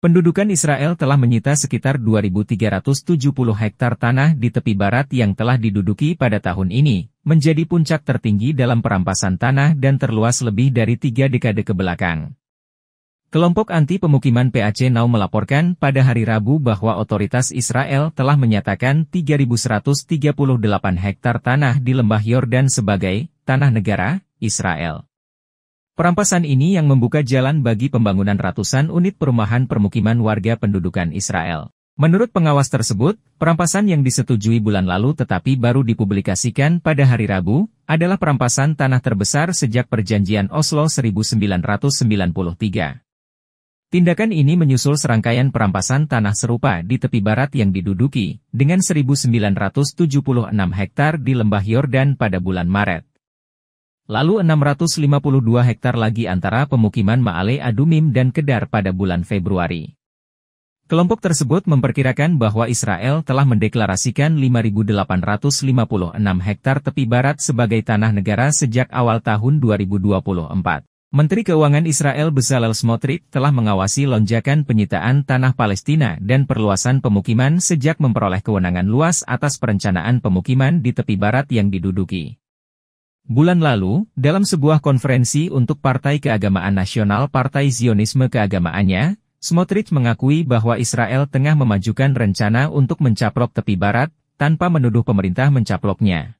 Pendudukan Israel telah menyita sekitar 2.370 hektar tanah di tepi barat yang telah diduduki pada tahun ini, menjadi puncak tertinggi dalam perampasan tanah dan terluas lebih dari tiga dekade kebelakang. Kelompok anti pemukiman PAC Now melaporkan pada hari Rabu bahwa otoritas Israel telah menyatakan 3.138 hektar tanah di lembah Yordan sebagai tanah negara Israel. Perampasan ini yang membuka jalan bagi pembangunan ratusan unit perumahan permukiman warga pendudukan Israel. Menurut pengawas tersebut, perampasan yang disetujui bulan lalu tetapi baru dipublikasikan pada hari Rabu, adalah perampasan tanah terbesar sejak perjanjian Oslo 1993. Tindakan ini menyusul serangkaian perampasan tanah serupa di tepi barat yang diduduki, dengan 1976 hektar di Lembah Yordan pada bulan Maret lalu 652 hektar lagi antara pemukiman Maale Adumim dan Kedar pada bulan Februari. Kelompok tersebut memperkirakan bahwa Israel telah mendeklarasikan 5.856 hektar tepi barat sebagai tanah negara sejak awal tahun 2024. Menteri Keuangan Israel Bezalel Smotrich telah mengawasi lonjakan penyitaan tanah Palestina dan perluasan pemukiman sejak memperoleh kewenangan luas atas perencanaan pemukiman di tepi barat yang diduduki. Bulan lalu, dalam sebuah konferensi untuk Partai Keagamaan Nasional Partai Zionisme Keagamaannya, Smotrich mengakui bahwa Israel tengah memajukan rencana untuk mencaplok tepi barat, tanpa menuduh pemerintah mencaploknya.